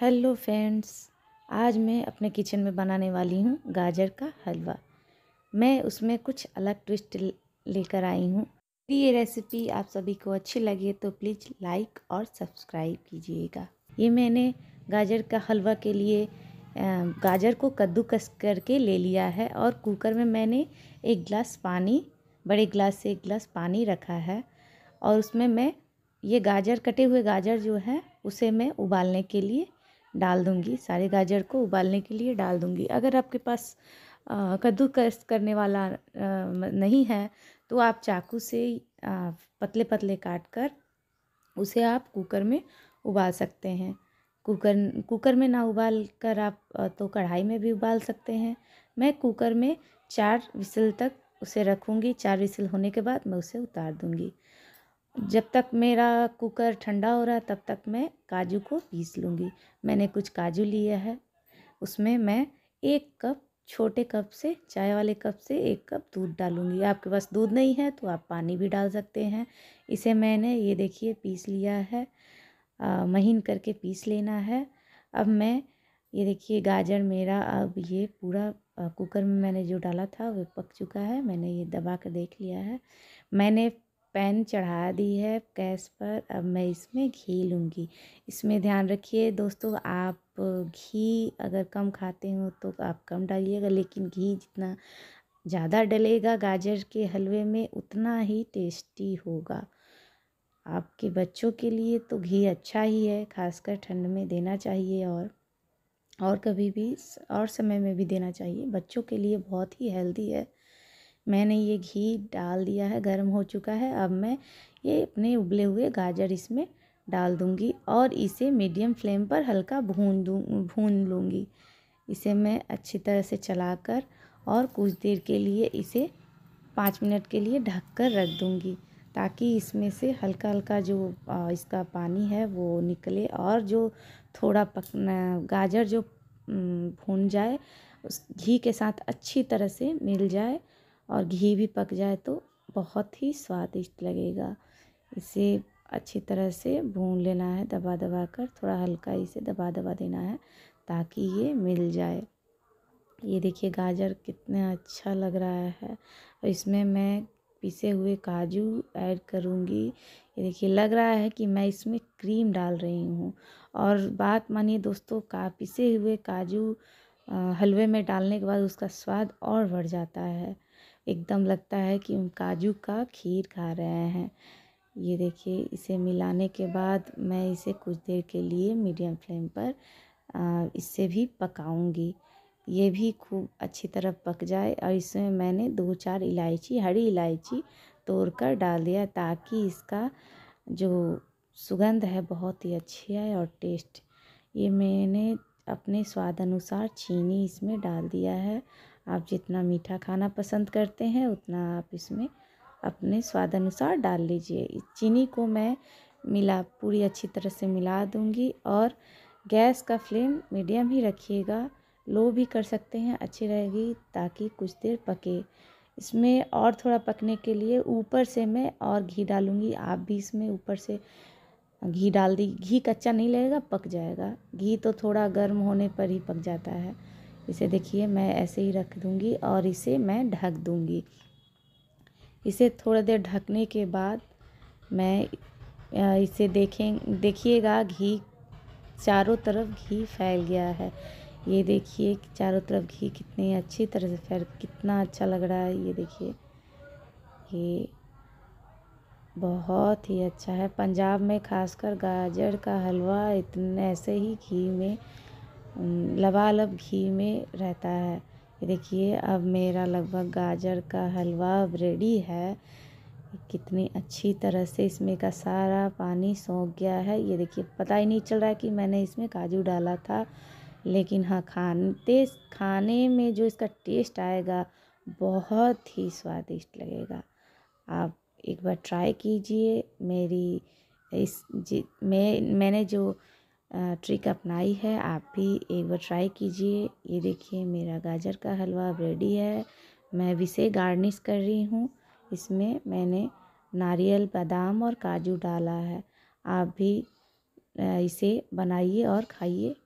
hello friends आज मैं अपने किचन में बनाने वाली हूँ गाजर का हलवा मैं उसमें कुछ अलग ट्विस्ट लेकर आई हूँ यदि ये रेसिपी आप सभी को अच्छी लगे तो प्लीज़ लाइक और सब्सक्राइब कीजिएगा ये मैंने गाजर का हलवा के लिए गाजर को कद्दूकस करके ले लिया है और कुकर में मैंने एक गिलास पानी बड़े गिलास से एक गिलास पानी रखा है और उसमें मैं ये गाजर कटे हुए गाजर जो है उसे मैं उबालने के लिए डाल दूँगी सारे गाजर को उबालने के लिए डाल दूँगी अगर आपके पास कद्दूकस करने वाला नहीं है तो आप चाकू से पतले पतले काट कर उसे आप कुकर में उबाल सकते हैं कुकर कुकर में ना उबाल कर आप तो कढ़ाई में भी उबाल सकते हैं मैं कुकर में चार विसल तक उसे रखूँगी चार विसल होने के बाद मैं उसे उतार दूँगी जब तक मेरा कुकर ठंडा हो रहा है तब तक मैं काजू को पीस लूँगी मैंने कुछ काजू लिया है उसमें मैं एक कप छोटे कप से चाय वाले कप से एक कप दूध डालूँगी आपके पास दूध नहीं है तो आप पानी भी डाल सकते हैं इसे मैंने ये देखिए पीस लिया है आ, महीन करके पीस लेना है अब मैं ये देखिए गाजर मेरा अब ये पूरा कुकर में मैंने जो डाला था वो पक चुका है मैंने ये दबा कर देख लिया है मैंने पैन चढ़ा दी है गैस पर अब मैं इसमें घी लूँगी इसमें ध्यान रखिए दोस्तों आप घी अगर कम खाते हो तो आप कम डालिएगा लेकिन घी जितना ज़्यादा डलेगा गाजर के हलवे में उतना ही टेस्टी होगा आपके बच्चों के लिए तो घी अच्छा ही है खासकर ठंड में देना चाहिए और और कभी भी और समय में भी देना चाहिए बच्चों के लिए बहुत ही हेल्दी है मैंने ये घी डाल दिया है गर्म हो चुका है अब मैं ये अपने उबले हुए गाजर इसमें डाल दूँगी और इसे मीडियम फ्लेम पर हल्का भून दूँ भून लूँगी इसे मैं अच्छी तरह से चलाकर और कुछ देर के लिए इसे पाँच मिनट के लिए ढक कर रख दूँगी ताकि इसमें से हल्का हल्का जो इसका पानी है वो निकले और जो थोड़ा पकना गाजर जो भून जाए उस घी के साथ अच्छी तरह से मिल जाए और घी भी पक जाए तो बहुत ही स्वादिष्ट लगेगा इसे अच्छी तरह से भून लेना है दबा दबा कर थोड़ा हल्का इसे दबा दबा देना है ताकि ये मिल जाए ये देखिए गाजर कितना अच्छा लग रहा है और इसमें मैं पिसे हुए काजू ऐड करूँगी ये देखिए लग रहा है कि मैं इसमें क्रीम डाल रही हूँ और बात मानिए दोस्तों का पिसे हुए काजू हलवे में डालने के बाद उसका स्वाद और बढ़ जाता है एकदम लगता है कि हम काजू का खीर खा रहे हैं ये देखिए इसे मिलाने के बाद मैं इसे कुछ देर के लिए मीडियम फ्लेम पर इससे भी पकाऊंगी ये भी खूब अच्छी तरह पक जाए और इसमें मैंने दो चार इलायची हरी इलायची तोड़कर डाल दिया ताकि इसका जो सुगंध है बहुत ही अच्छी है और टेस्ट ये मैंने अपने स्वाद अनुसार चीनी इसमें डाल दिया है आप जितना मीठा खाना पसंद करते हैं उतना आप इसमें अपने स्वाद अनुसार डाल लीजिए चीनी को मैं मिला पूरी अच्छी तरह से मिला दूँगी और गैस का फ्लेम मीडियम ही रखिएगा लो भी कर सकते हैं अच्छी रहेगी ताकि कुछ देर पके इसमें और थोड़ा पकने के लिए ऊपर से मैं और घी डालूँगी आप भी इसमें ऊपर से घी डाल दी घी कच्चा नहीं लगेगा पक जाएगा घी तो थोड़ा गर्म होने पर ही पक जाता है इसे देखिए मैं ऐसे ही रख दूँगी और इसे मैं ढक दूँगी इसे थोड़ा देर ढकने के बाद मैं इसे देखें देखिएगा घी चारों तरफ घी फैल गया है ये देखिए चारों तरफ घी कितनी अच्छी तरह से फैल कितना अच्छा लग रहा है ये देखिए ये बहुत ही अच्छा है पंजाब में खासकर गाजर का हलवा इतने ऐसे ही घी में लबालब घी में रहता है देखिए अब मेरा लगभग गाजर का हलवा रेडी है कितनी अच्छी तरह से इसमें का सारा पानी सोख गया है ये देखिए पता ही नहीं चल रहा है कि मैंने इसमें काजू डाला था लेकिन हाँ खाते खाने में जो इसका टेस्ट आएगा बहुत ही स्वादिष्ट लगेगा आप एक बार ट्राई कीजिए मेरी इस जी मैं मैंने जो ट्रिक अपनाई है आप भी एक बार ट्राई कीजिए ये देखिए मेरा गाजर का हलवा अब रेडी है मैं अब गार्निश कर रही हूँ इसमें मैंने नारियल बादाम और काजू डाला है आप भी इसे बनाइए और खाइए